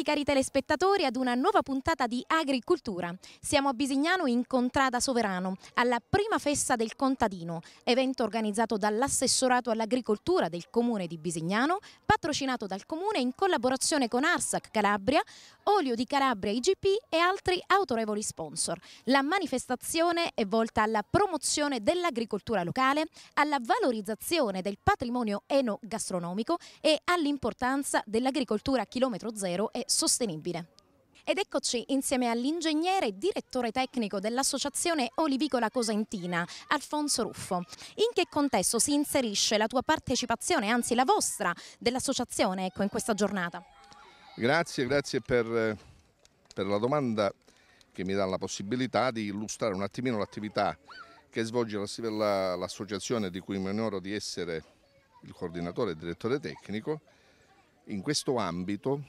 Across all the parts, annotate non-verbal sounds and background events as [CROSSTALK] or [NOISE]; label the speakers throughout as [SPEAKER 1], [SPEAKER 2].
[SPEAKER 1] Benvenuti cari telespettatori ad una nuova puntata di Agricoltura. Siamo a Bisignano in Contrada Soverano, alla prima festa del contadino, evento organizzato dall'assessorato all'agricoltura del comune di Bisignano patrocinato dal Comune in collaborazione con Arsac Calabria, Olio di Calabria IGP e altri autorevoli sponsor. La manifestazione è volta alla promozione dell'agricoltura locale, alla valorizzazione del patrimonio enogastronomico e all'importanza dell'agricoltura a chilometro zero e sostenibile. Ed eccoci insieme all'ingegnere e direttore tecnico dell'associazione Olivicola Cosentina, Alfonso Ruffo. In che contesto si inserisce la tua partecipazione, anzi la vostra, dell'associazione ecco, in questa giornata?
[SPEAKER 2] Grazie, grazie per, per la domanda che mi dà la possibilità di illustrare un attimino l'attività che svolge l'associazione di cui mi onoro di essere il coordinatore e direttore tecnico. In questo ambito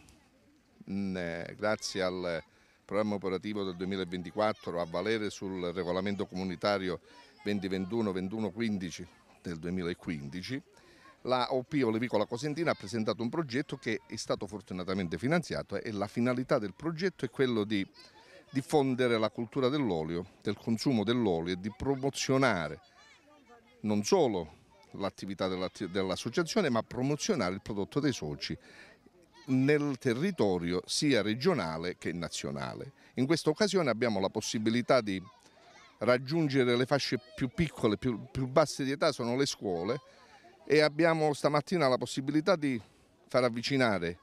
[SPEAKER 2] mh, grazie al programma operativo del 2024 a valere sul regolamento comunitario 2021-2115 del 2015, la OP Olivicola Cosentina ha presentato un progetto che è stato fortunatamente finanziato e la finalità del progetto è quello di diffondere la cultura dell'olio, del consumo dell'olio e di promozionare non solo l'attività dell'associazione ma promozionare il prodotto dei soci nel territorio sia regionale che nazionale. In questa occasione abbiamo la possibilità di raggiungere le fasce più piccole, più, più basse di età, sono le scuole, e abbiamo stamattina la possibilità di far avvicinare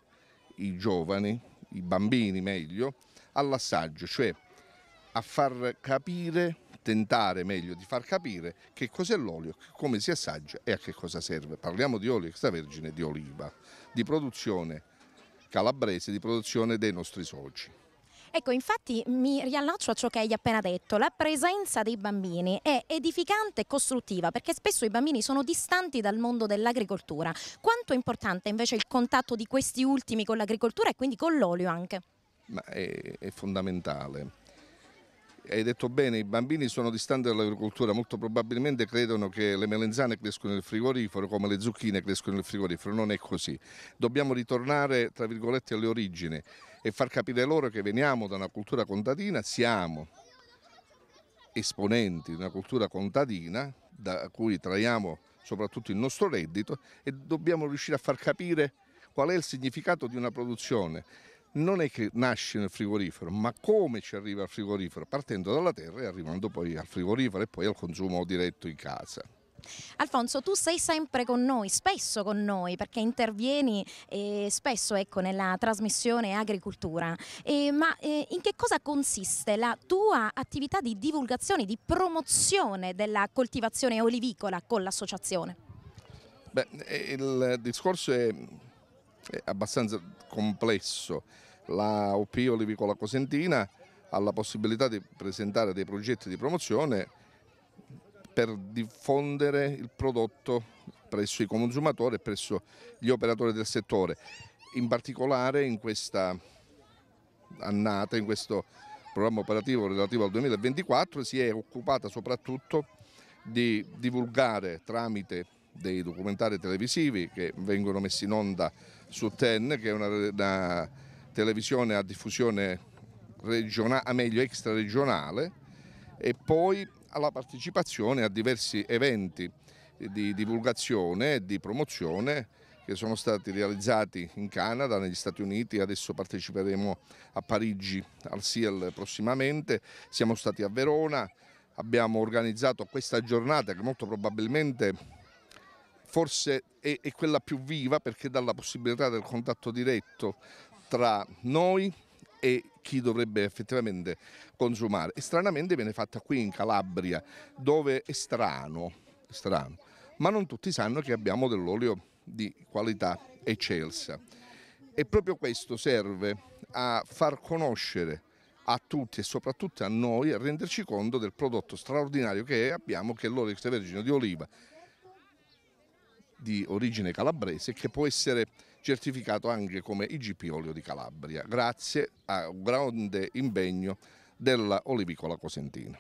[SPEAKER 2] i giovani, i bambini meglio, all'assaggio, cioè a far capire, tentare meglio di far capire che cos'è l'olio, come si assaggia e a che cosa serve. Parliamo di olio extravergine di oliva, di produzione calabrese di produzione dei nostri soci.
[SPEAKER 1] Ecco, infatti mi riallaccio a ciò che hai appena detto, la presenza dei bambini è edificante e costruttiva perché spesso i bambini sono distanti dal mondo dell'agricoltura. Quanto è importante invece il contatto di questi ultimi con l'agricoltura e quindi con l'olio anche?
[SPEAKER 2] Ma è, è fondamentale hai detto bene, i bambini sono distanti dall'agricoltura, molto probabilmente credono che le melanzane crescono nel frigorifero come le zucchine crescono nel frigorifero, non è così. Dobbiamo ritornare, tra virgolette, alle origini e far capire loro che veniamo da una cultura contadina, siamo esponenti di una cultura contadina da cui traiamo soprattutto il nostro reddito e dobbiamo riuscire a far capire qual è il significato di una produzione non è che nasce nel frigorifero, ma come ci arriva al frigorifero, partendo dalla terra e arrivando poi al frigorifero e poi al consumo diretto in casa.
[SPEAKER 1] Alfonso, tu sei sempre con noi, spesso con noi, perché intervieni eh, spesso ecco, nella trasmissione agricoltura, eh, ma eh, in che cosa consiste la tua attività di divulgazione, di promozione della coltivazione olivicola con l'associazione?
[SPEAKER 2] Beh, eh, il discorso è, è abbastanza complesso la OP Olivicola Cosentina ha la possibilità di presentare dei progetti di promozione per diffondere il prodotto presso i consumatori e presso gli operatori del settore. In particolare in questa annata, in questo programma operativo relativo al 2024, si è occupata soprattutto di divulgare tramite dei documentari televisivi che vengono messi in onda su TEN, che è una, una televisione a diffusione regionale, a meglio extraregionale e poi alla partecipazione a diversi eventi di divulgazione e di promozione che sono stati realizzati in Canada, negli Stati Uniti, adesso parteciperemo a Parigi al SIEL prossimamente, siamo stati a Verona, abbiamo organizzato questa giornata che molto probabilmente forse è, è quella più viva perché dà la possibilità del contatto diretto tra noi e chi dovrebbe effettivamente consumare. E stranamente viene fatta qui in Calabria, dove è strano, strano, ma non tutti sanno che abbiamo dell'olio di qualità eccelsa. E proprio questo serve a far conoscere a tutti e soprattutto a noi a renderci conto del prodotto straordinario che abbiamo, che è l'olio extravergine di oliva di origine calabrese, che può essere certificato anche come IGP Olio di Calabria, grazie a un grande impegno della olivicola cosentina.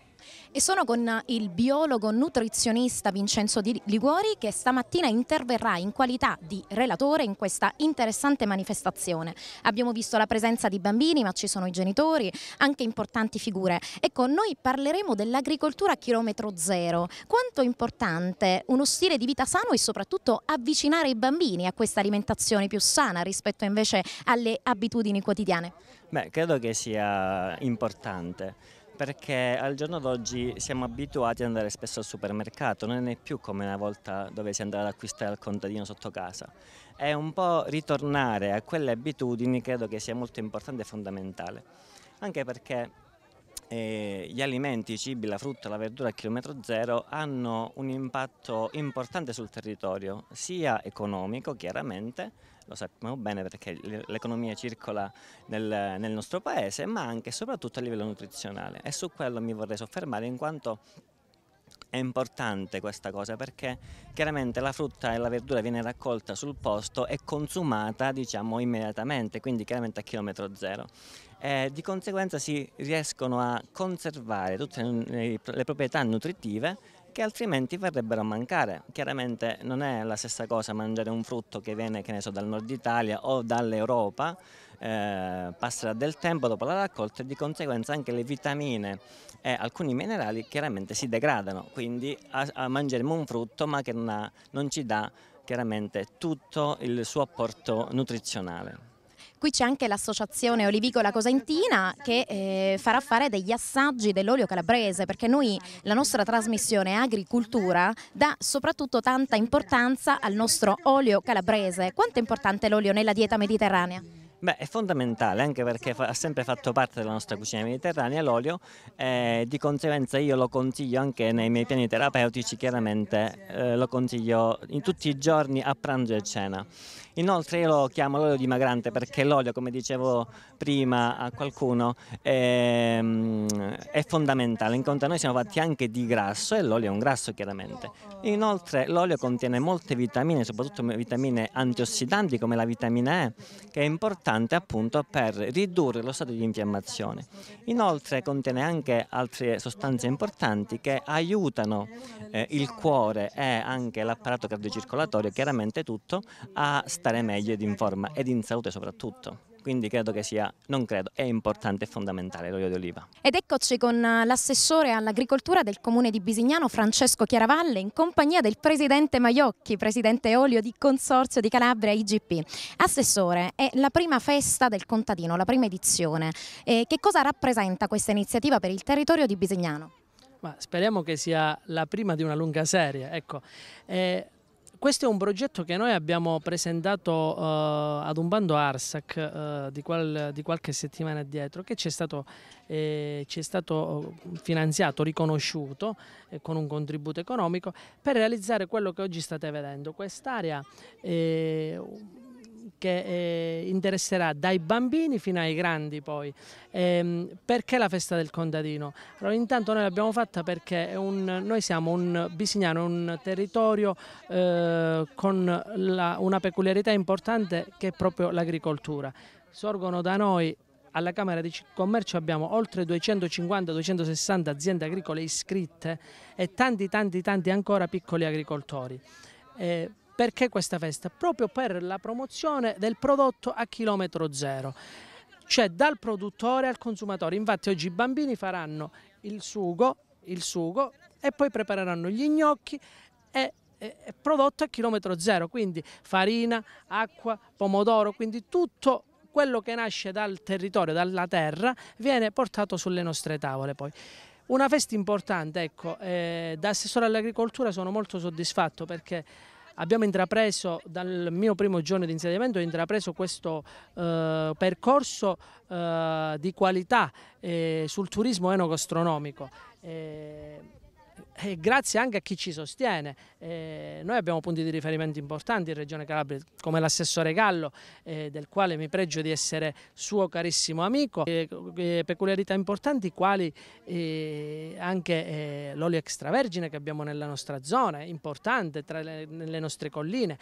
[SPEAKER 1] E sono con il biologo nutrizionista Vincenzo Di Liguori che stamattina interverrà in qualità di relatore in questa interessante manifestazione. Abbiamo visto la presenza di bambini, ma ci sono i genitori, anche importanti figure. Ecco, noi parleremo dell'agricoltura a chilometro zero. Quanto è importante uno stile di vita sano e soprattutto avvicinare i bambini a questa alimentazione più sana rispetto invece alle abitudini quotidiane?
[SPEAKER 3] Beh, credo che sia importante perché al giorno d'oggi siamo abituati ad andare spesso al supermercato, non è più come una volta dove si andava ad acquistare al contadino sotto casa. È un po' ritornare a quelle abitudini credo che sia molto importante e fondamentale, anche perché eh, gli alimenti, i cibi, la frutta, la verdura a chilometro zero hanno un impatto importante sul territorio, sia economico chiaramente, lo sappiamo bene perché l'economia circola nel, nel nostro paese, ma anche e soprattutto a livello nutrizionale e su quello mi vorrei soffermare in quanto è importante questa cosa perché chiaramente la frutta e la verdura viene raccolta sul posto e consumata diciamo immediatamente, quindi chiaramente a chilometro zero. Eh, di conseguenza si riescono a conservare tutte le proprietà nutritive che altrimenti verrebbero a mancare. Chiaramente non è la stessa cosa mangiare un frutto che viene che so, dal nord Italia o dall'Europa, eh, passerà del tempo dopo la raccolta e di conseguenza anche le vitamine e alcuni minerali chiaramente si degradano, quindi a, a mangeremo un frutto ma che non, ha, non ci dà chiaramente tutto il suo apporto nutrizionale.
[SPEAKER 1] Qui c'è anche l'associazione Olivicola Cosentina che eh, farà fare degli assaggi dell'olio calabrese perché noi la nostra trasmissione agricoltura dà soprattutto tanta importanza al nostro olio calabrese. Quanto è importante l'olio nella dieta mediterranea?
[SPEAKER 3] Beh, è fondamentale anche perché fa, ha sempre fatto parte della nostra cucina mediterranea l'olio e di conseguenza io lo consiglio anche nei miei piani terapeutici, chiaramente eh, lo consiglio in tutti i giorni a pranzo e cena. Inoltre io lo chiamo l'olio dimagrante perché l'olio, come dicevo prima a qualcuno, è, ehm, è fondamentale, in quanto noi siamo fatti anche di grasso e l'olio è un grasso chiaramente. Inoltre l'olio contiene molte vitamine, soprattutto vitamine antiossidanti come la vitamina E, che è importante importante appunto per ridurre lo stato di infiammazione. Inoltre contiene anche altre sostanze importanti che aiutano eh, il cuore e anche l'apparato cardiocircolatorio, chiaramente tutto, a stare meglio ed in forma ed in salute soprattutto quindi credo che sia, non credo, è importante e fondamentale l'olio d'oliva.
[SPEAKER 1] Ed eccoci con eh, l'assessore all'agricoltura del comune di Bisignano, Francesco Chiaravalle, in compagnia del presidente Maiocchi, presidente olio di Consorzio di Calabria IGP. Assessore, è la prima festa del contadino, la prima edizione. Eh, che cosa rappresenta questa iniziativa per il territorio di Bisignano?
[SPEAKER 4] Ma speriamo che sia la prima di una lunga serie. Ecco, eh, questo è un progetto che noi abbiamo presentato uh, ad un bando ARSAC uh, di, qual, di, qualche settimana dietro che ci è stato, eh, stato eh, finanziato, riconosciuto eh, con un contributo economico per realizzare quello che oggi state vedendo. Quest'area eh, che eh, interesserà dai bambini fino ai grandi poi. Ehm, perché la festa del contadino? Allora, intanto noi l'abbiamo fatta perché un, noi siamo un Bisignano, un territorio eh, con la, una peculiarità importante che è proprio l'agricoltura. Sorgono da noi alla Camera di Commercio abbiamo oltre 250-260 aziende agricole iscritte e tanti tanti tanti ancora piccoli agricoltori. Eh, perché questa festa? Proprio per la promozione del prodotto a chilometro zero, cioè dal produttore al consumatore. Infatti oggi i bambini faranno il sugo, il sugo e poi prepareranno gli gnocchi e prodotto a chilometro zero, quindi farina, acqua, pomodoro, quindi tutto quello che nasce dal territorio, dalla terra, viene portato sulle nostre tavole poi. Una festa importante, ecco, eh, da assessore all'agricoltura sono molto soddisfatto perché abbiamo intrapreso dal mio primo giorno di insediamento, ho intrapreso questo eh, percorso eh, di qualità eh, sul turismo enogastronomico. Eh, eh, grazie anche a chi ci sostiene. Eh, noi abbiamo punti di riferimento importanti in Regione Calabria, come l'assessore Gallo, eh, del quale mi pregio di essere suo carissimo amico. Eh, eh, peculiarità importanti quali eh, anche l'olio extravergine che abbiamo nella nostra zona, importante tra le, nelle nostre colline.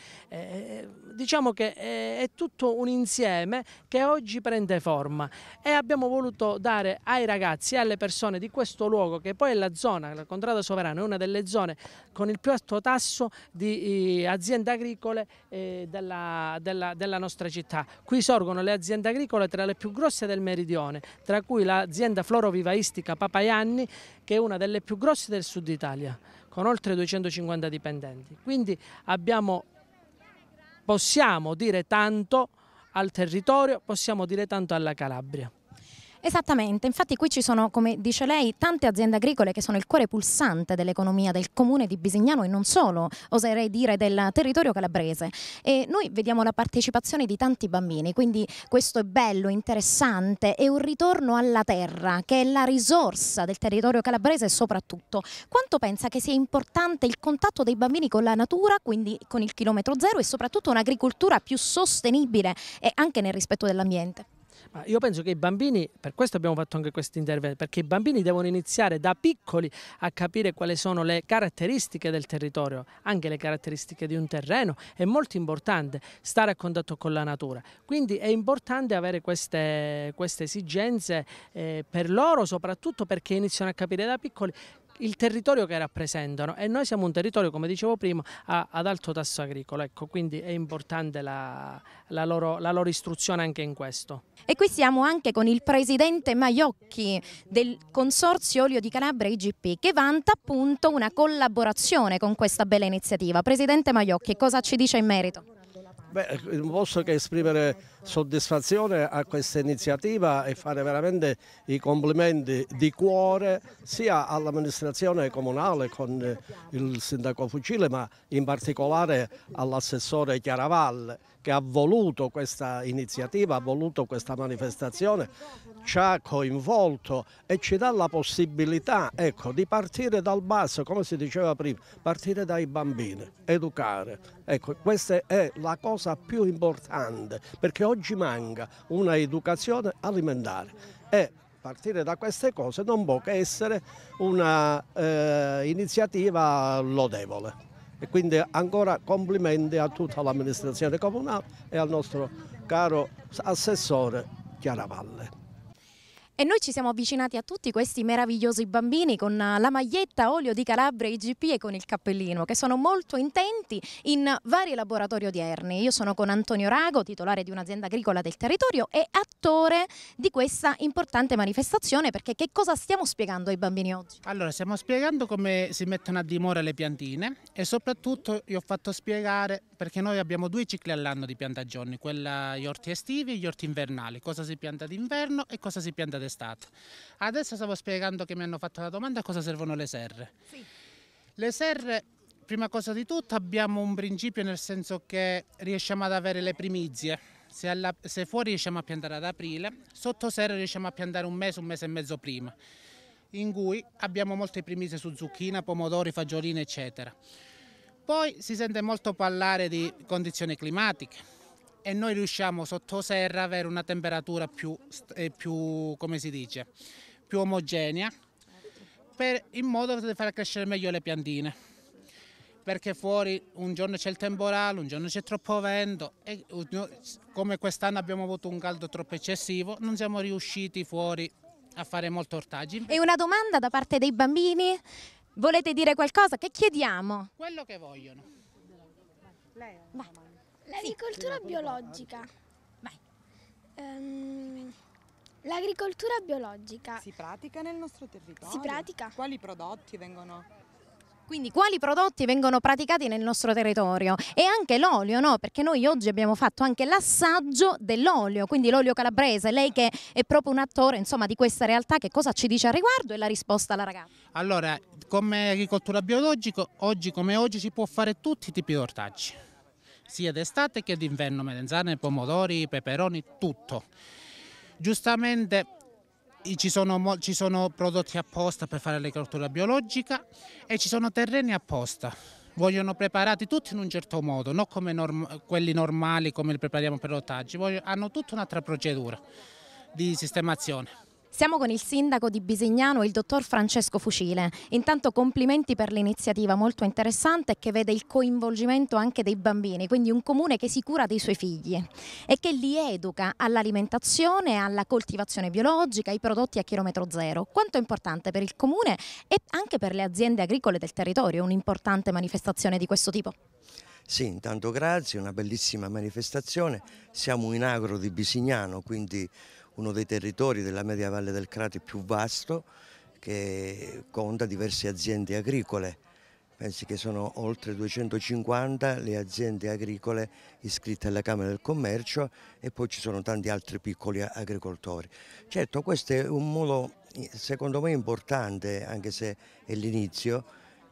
[SPEAKER 4] diciamo che è, è tutto un insieme che oggi prende forma e abbiamo voluto dare ai ragazzi e alle persone di questo luogo, che poi è la zona, la contrada sovrana, Marano è una delle zone con il più alto tasso di eh, aziende agricole eh, della, della, della nostra città. Qui sorgono le aziende agricole tra le più grosse del meridione, tra cui l'azienda florovivaistica Papaianni che è una delle più grosse del sud Italia con oltre 250 dipendenti. Quindi abbiamo, possiamo dire tanto al territorio, possiamo dire tanto alla Calabria.
[SPEAKER 1] Esattamente, infatti qui ci sono, come dice lei, tante aziende agricole che sono il cuore pulsante dell'economia del comune di Bisignano e non solo, oserei dire del territorio calabrese. E noi vediamo la partecipazione di tanti bambini, quindi questo è bello, interessante, è un ritorno alla terra, che è la risorsa del territorio calabrese soprattutto. Quanto pensa che sia importante il contatto dei bambini con la natura, quindi con il chilometro zero e soprattutto un'agricoltura più sostenibile e anche nel rispetto dell'ambiente?
[SPEAKER 4] Ma io penso che i bambini, per questo abbiamo fatto anche questo intervento, perché i bambini devono iniziare da piccoli a capire quali sono le caratteristiche del territorio, anche le caratteristiche di un terreno. È molto importante stare a contatto con la natura. Quindi è importante avere queste, queste esigenze eh, per loro, soprattutto perché iniziano a capire da piccoli il territorio che rappresentano e noi siamo un territorio, come dicevo prima, a, ad alto tasso agricolo, ecco, quindi è importante la, la, loro, la, loro, istruzione anche in questo.
[SPEAKER 1] E qui siamo anche con il presidente Maiocchi del Consorzio Olio di Calabria IGP che vanta appunto una collaborazione con questa bella iniziativa. Presidente Maiocchi, cosa ci dice in merito?
[SPEAKER 5] Beh, non posso che esprimere soddisfazione a questa iniziativa e fare veramente i complimenti di cuore sia all'amministrazione comunale con eh, il sindaco Fucile ma in particolare all'assessore Chiaravalle che ha voluto questa iniziativa, ha voluto questa manifestazione, ci ha coinvolto e ci dà la possibilità ecco, di partire dal basso, come si diceva prima, partire dai bambini, educare. Ecco, questa è la cosa più importante perché oggi manca una educazione alimentare e partire da queste cose non può che essere un'iniziativa eh, lodevole. E quindi ancora complimenti a tutta l'amministrazione comunale e al nostro caro assessore Chiaravalle.
[SPEAKER 1] E noi ci siamo avvicinati a tutti questi meravigliosi bambini con eh, la maglietta olio di Calabria IGP e con il cappellino, che sono molto intenti in vari laboratori odierni. Io sono con Antonio Rago, titolare di un'azienda agricola del territorio e attore di questa importante manifestazione, perché che
[SPEAKER 6] cosa stiamo spiegando ai bambini oggi? Allora, stiamo spiegando come si mettono a dimora le piantine e soprattutto io ho fatto spiegare perché noi abbiamo due cicli all'anno di piantagioni, quella gli orti estivi e gli orti invernali, cosa si pianta d'inverno e cosa si pianta sarebbe Adesso stavo spiegando che mi hanno fatto la domanda a cosa servono le serre. Sì. Le serre, prima cosa di tutto, abbiamo un principio nel senso che riusciamo ad avere le primizie. Se, alla, se fuori riusciamo a piantare ad aprile, sotto serra riusciamo a piantare un mese, un mese e mezzo prima, in cui abbiamo molte primizie su zucchina, pomodori, fagioline, eccetera. Poi si sente molto parlare di condizioni climatiche, e noi riusciamo sottoserra ad avere una temperatura più, eh, più, dice, più omogenea per, in modo da far crescere meglio le piantine perché fuori un giorno c'è il temporale, un giorno c'è troppo vento e come quest'anno abbiamo avuto un caldo troppo eccessivo non siamo riusciti fuori a fare molto ortaggi. E una domanda da
[SPEAKER 1] parte dei bambini? Volete dire qualcosa? Che chiediamo?
[SPEAKER 6] Quello che vogliono. Lei L'agricoltura sì, biologica. Vai.
[SPEAKER 1] Um, l'agricoltura biologica. Si pratica nel nostro territorio? Si pratica. Quali prodotti vengono quindi quali prodotti vengono praticati nel nostro territorio e anche l'olio, no? Perché noi oggi abbiamo fatto anche l'assaggio dell'olio, quindi l'olio calabrese. Lei che è proprio un attore, insomma, di questa realtà, che cosa ci dice al riguardo e la risposta alla ragazza?
[SPEAKER 6] Allora, come agricoltura biologica, oggi come oggi si può fare tutti i tipi di ortaggi sia d'estate che d'inverno, melenzane, pomodori, peperoni, tutto. Giustamente ci sono, ci sono prodotti apposta per fare l'agricoltura biologica e ci sono terreni apposta vogliono preparati tutti in un certo modo, non come norm quelli normali come li prepariamo per l'ottaggio, hanno tutta un'altra procedura di sistemazione.
[SPEAKER 1] Siamo con il sindaco di Bisignano, il dottor Francesco Fucile. Intanto complimenti per l'iniziativa molto interessante che vede il coinvolgimento anche dei bambini, quindi un comune che si cura dei suoi figli e che li educa all'alimentazione, alla coltivazione biologica, ai prodotti a chilometro zero. Quanto è importante per il comune e anche per le aziende agricole del territorio un'importante manifestazione di questo tipo?
[SPEAKER 7] Sì, intanto grazie, una bellissima manifestazione. Siamo in agro di Bisignano, quindi uno dei territori della media valle del Crati più vasto che conta diverse aziende agricole. Pensi che sono oltre 250 le aziende agricole iscritte alla Camera del Commercio e poi ci sono tanti altri piccoli agricoltori. Certo, questo è un modo secondo me importante, anche se è l'inizio,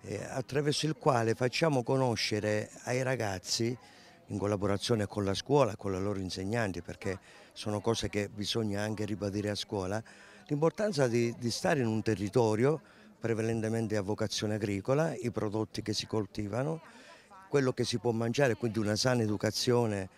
[SPEAKER 7] eh, attraverso il quale facciamo conoscere ai ragazzi in collaborazione con la scuola con i loro insegnanti perché sono cose che bisogna anche ribadire a scuola, l'importanza di, di stare in un territorio prevalentemente a vocazione agricola, i prodotti che si coltivano, quello che si può mangiare, quindi una sana educazione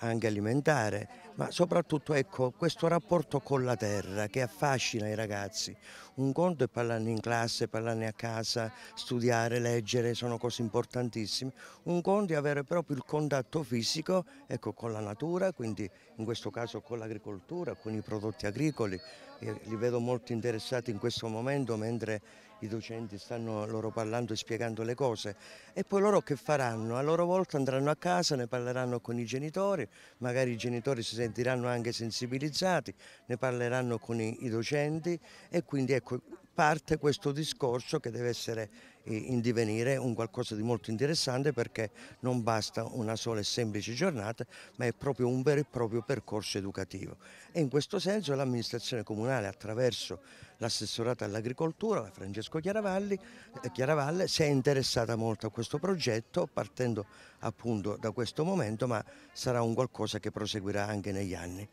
[SPEAKER 7] anche alimentare ma soprattutto ecco, questo rapporto con la terra che affascina i ragazzi. Un conto è parlarne in classe, parlarne a casa, studiare, leggere, sono cose importantissime. Un conto è avere proprio il contatto fisico ecco, con la natura, quindi in questo caso con l'agricoltura, con i prodotti agricoli, li vedo molto interessati in questo momento mentre i docenti stanno loro parlando e spiegando le cose e poi loro che faranno? A loro volta andranno a casa, ne parleranno con i genitori, magari i genitori si sentiranno anche sensibilizzati, ne parleranno con i, i docenti e quindi ecco parte questo discorso che deve essere eh, in divenire un qualcosa di molto interessante perché non basta una sola e semplice giornata ma è proprio un vero e proprio percorso educativo e in questo senso l'amministrazione comunale attraverso l'assessorata all'agricoltura Francesco Chiaravalli, eh, Chiaravalle si è interessata molto a questo progetto partendo appunto da questo momento ma sarà un qualcosa che proseguirà anche negli anni.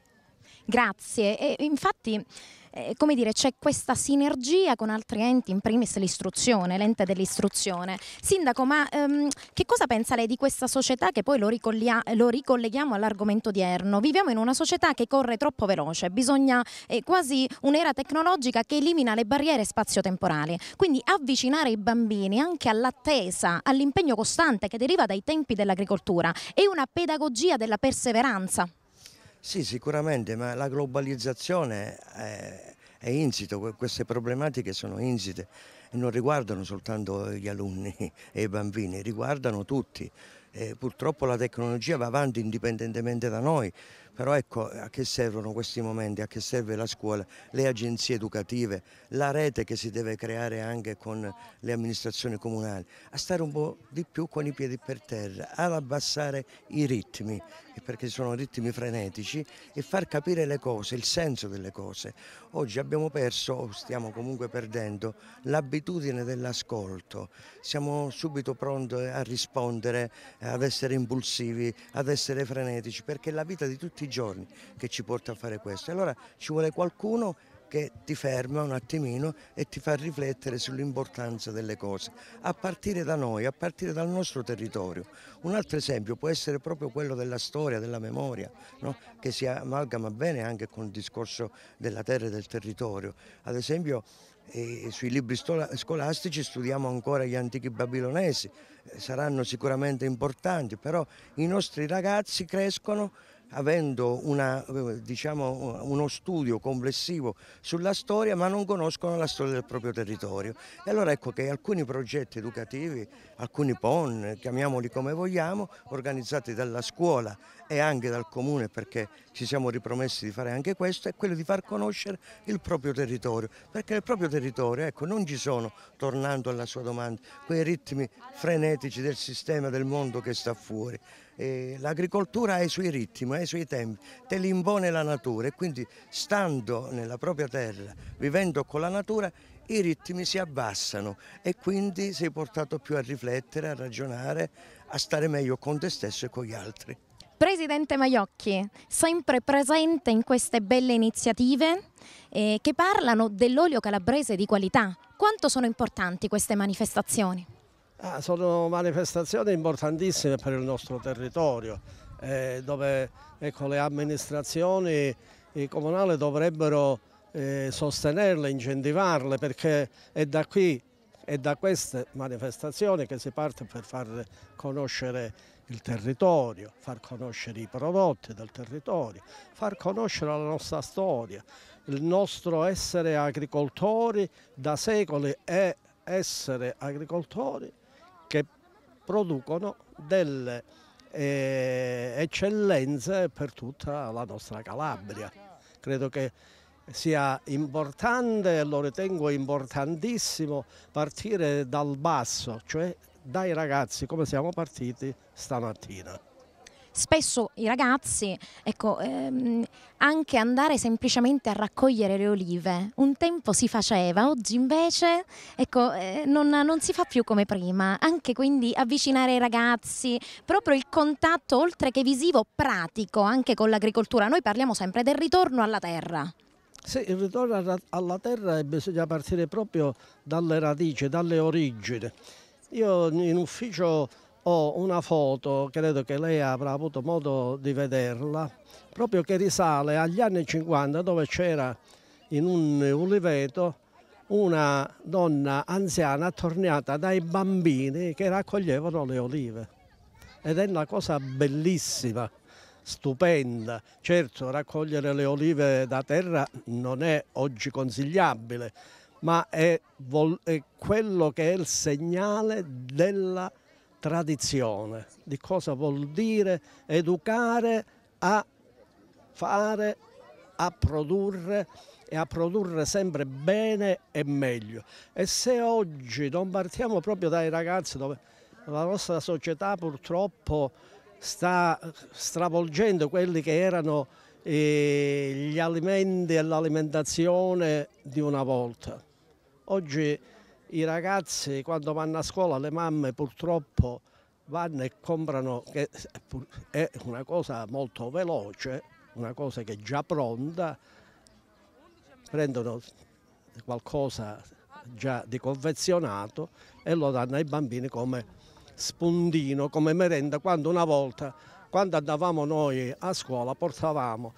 [SPEAKER 1] Grazie. E infatti eh, come dire, c'è questa sinergia con altri enti, in primis l'istruzione, l'ente dell'istruzione. Sindaco, ma ehm, che cosa pensa lei di questa società che poi lo, lo ricolleghiamo all'argomento odierno? Viviamo in una società che corre troppo veloce, bisogna eh, quasi un'era tecnologica che elimina le barriere spazio-temporali, quindi avvicinare i bambini anche all'attesa, all'impegno costante che deriva dai tempi dell'agricoltura è una pedagogia della perseveranza.
[SPEAKER 7] Sì, sicuramente, ma la globalizzazione è, è insito, queste problematiche sono insite e non riguardano soltanto gli alunni [LAUGHS] e i bambini, riguardano tutti. E purtroppo la tecnologia va avanti indipendentemente da noi, però ecco a che servono questi momenti, a che serve la scuola, le agenzie educative, la rete che si deve creare anche con le amministrazioni comunali, a stare un po' di più con i piedi per terra, ad abbassare i ritmi, perché sono ritmi frenetici, e far capire le cose, il senso delle cose. Oggi abbiamo perso, o stiamo comunque perdendo, l'abitudine dell'ascolto. Siamo subito pronti a rispondere, ad essere impulsivi, ad essere frenetici, perché la vita di tutti i giorni che ci porta a fare questo. Allora ci vuole qualcuno che ti ferma un attimino e ti fa riflettere sull'importanza delle cose, a partire da noi, a partire dal nostro territorio. Un altro esempio può essere proprio quello della storia, della memoria, no? che si amalgama bene anche con il discorso della terra e del territorio. Ad esempio e eh, sui libri scolastici studiamo ancora gli antichi babilonesi, eh, saranno sicuramente importanti, però i nostri ragazzi crescono avendo una, diciamo, uno studio complessivo sulla storia ma non conoscono la storia del proprio territorio. E allora ecco che alcuni progetti educativi, alcuni PON, chiamiamoli come vogliamo, organizzati dalla scuola e anche dal comune perché ci siamo ripromessi di fare anche questo, è quello di far conoscere il proprio territorio, perché nel proprio territorio ecco, non ci sono, tornando alla sua domanda, quei ritmi frenetici del sistema del mondo che sta fuori. Eh, l'agricoltura ha i suoi ritmi, ha i suoi tempi, te li impone la natura e quindi stando nella propria terra, vivendo con la natura, i ritmi si abbassano e quindi sei portato più a riflettere, a ragionare, a stare meglio con te stesso e con gli altri.
[SPEAKER 1] Presidente Maiocchi, sempre presente in queste belle iniziative eh, che parlano dell'olio calabrese di qualità. Quanto sono importanti queste manifestazioni?
[SPEAKER 5] Ah, sono manifestazioni importantissime per il nostro territorio, eh, dove ecco, le amministrazioni comunali dovrebbero eh, sostenerle, incentivarle, perché è da qui e da queste manifestazioni che si parte per far conoscere il territorio, far conoscere i prodotti del territorio, far conoscere la nostra storia, il nostro essere agricoltori da secoli e essere agricoltori che producono delle eh, eccellenze per tutta la nostra Calabria. Credo che sia importante, lo ritengo importantissimo, partire dal basso, cioè dai ragazzi come siamo partiti stamattina
[SPEAKER 1] spesso i ragazzi, ecco, ehm, anche andare semplicemente a raccogliere le olive, un tempo si faceva, oggi invece ecco, eh, non, non, si fa più come prima, anche quindi avvicinare i ragazzi, proprio il contatto oltre che visivo, pratico anche con l'agricoltura, noi parliamo sempre del ritorno alla terra.
[SPEAKER 5] Sì, il ritorno alla terra eh, bisogna partire proprio dalle radici, dalle origini. Io in ufficio ho una foto, credo che lei avrà avuto modo di vederla, proprio che risale agli anni 50 dove c'era in un uliveto una donna anziana attorniata dai bambini che raccoglievano le olive. Ed è una cosa bellissima, stupenda. Certo, raccogliere le olive da terra non è oggi consigliabile, ma è, è quello che è il segnale della tradizione, di cosa vuol dire educare a fare, a produrre e a produrre sempre bene e meglio. E se oggi non partiamo proprio dai ragazzi dove la nostra società purtroppo sta stravolgendo quelli che erano eh, gli alimenti e l'alimentazione di una volta. Oggi i ragazzi quando vanno a scuola le mamme purtroppo vanno e comprano, che è una cosa molto veloce, una cosa che è già pronta, prendono qualcosa già di confezionato e lo danno ai bambini come spundino, come merenda, quando una volta, quando andavamo noi a scuola, portavamo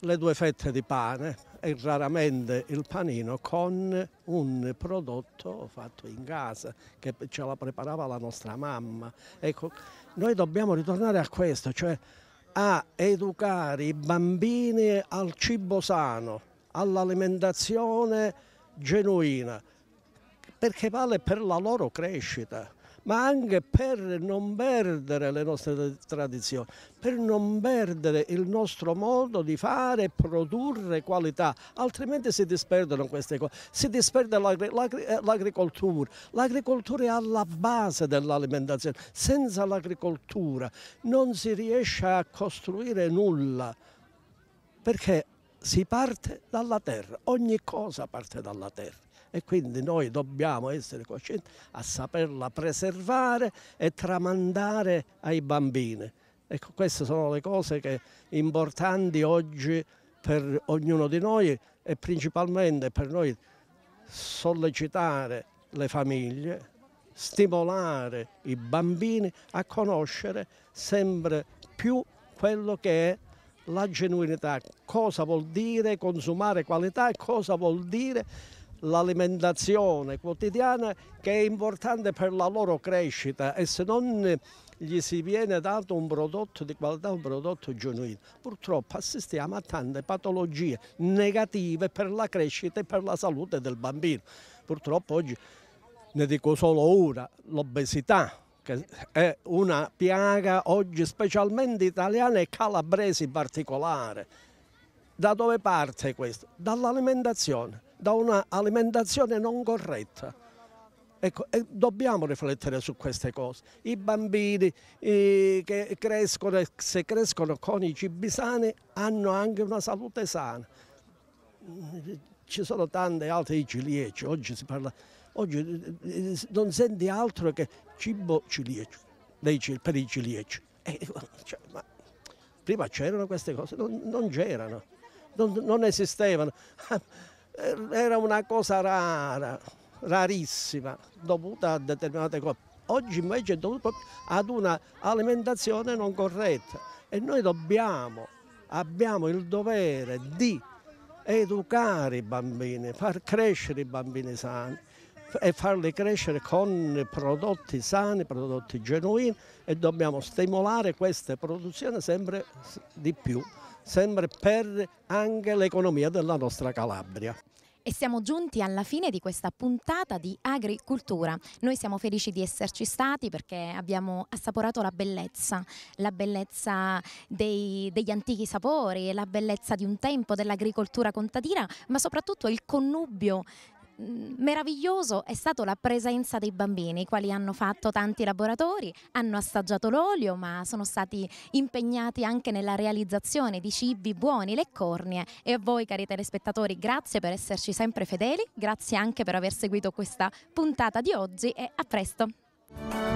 [SPEAKER 5] le due fette di pane e raramente il panino con un prodotto fatto in casa che ce la preparava la nostra mamma. Ecco, noi dobbiamo ritornare a questo, cioè a educare i bambini al cibo sano, all'alimentazione genuina, perché vale per la loro crescita ma anche per non perdere le nostre tradizioni, per non perdere il nostro modo di fare e produrre qualità, altrimenti si disperdono queste cose, si disperde eh, l'agricoltura, l'agricoltura è alla base dell'alimentazione, senza l'agricoltura non si riesce a costruire nulla, perché si parte dalla terra, ogni cosa parte dalla terra e quindi noi dobbiamo essere coscienti a saperla preservare e tramandare ai bambini. Ecco, queste sono le cose che, importanti oggi per ognuno di noi e principalmente per noi sollecitare le famiglie, stimolare i bambini a conoscere sempre più quello che è la genuinità, cosa vuol dire consumare qualità e cosa vuol dire l'alimentazione quotidiana che è importante per la loro crescita e se non eh, gli si viene dato un prodotto di qualità, un prodotto genuino. Purtroppo assistiamo a tante patologie negative per la crescita e per la salute del bambino. Purtroppo oggi ne dico solo una, l'obesità che è una piaga oggi specialmente italiana e calabrese in particolare. Da dove parte questo? Dall'alimentazione da un'alimentazione non corretta. Ecco, dobbiamo riflettere su queste cose. I bambini eh, che crescono, se crescono con i cibi sani, hanno anche una salute sana. Ci sono tante altre ciliegie, oggi si parla, oggi non senti altro che cibo ciliegio, per i ciliegi. Eh, cioè, prima c'erano queste cose, non, non c'erano, non, non esistevano. [LAUGHS] Eh, era una cosa rara, rarissima, dovuta a determinate cose. Oggi invece è dovuto ad un'alimentazione non corretta e noi dobbiamo, abbiamo il dovere di educare i bambini, far crescere i bambini sani e farli crescere con prodotti sani, prodotti genuini e dobbiamo stimolare queste produzioni sempre di più sempre per anche l'economia della nostra Calabria.
[SPEAKER 1] E siamo giunti alla fine di questa puntata di Agricultura. Noi siamo felici di esserci stati perché abbiamo assaporato la bellezza, la bellezza dei, degli antichi sapori, la bellezza di un tempo dell'agricoltura contadina, ma soprattutto il connubio meraviglioso è stata la presenza dei bambini, i quali hanno fatto tanti laboratori, hanno assaggiato l'olio, ma sono stati impegnati anche nella realizzazione di cibi buoni, le cornie. E a voi, cari telespettatori, grazie per esserci sempre fedeli, grazie anche per aver seguito questa puntata di oggi e a presto.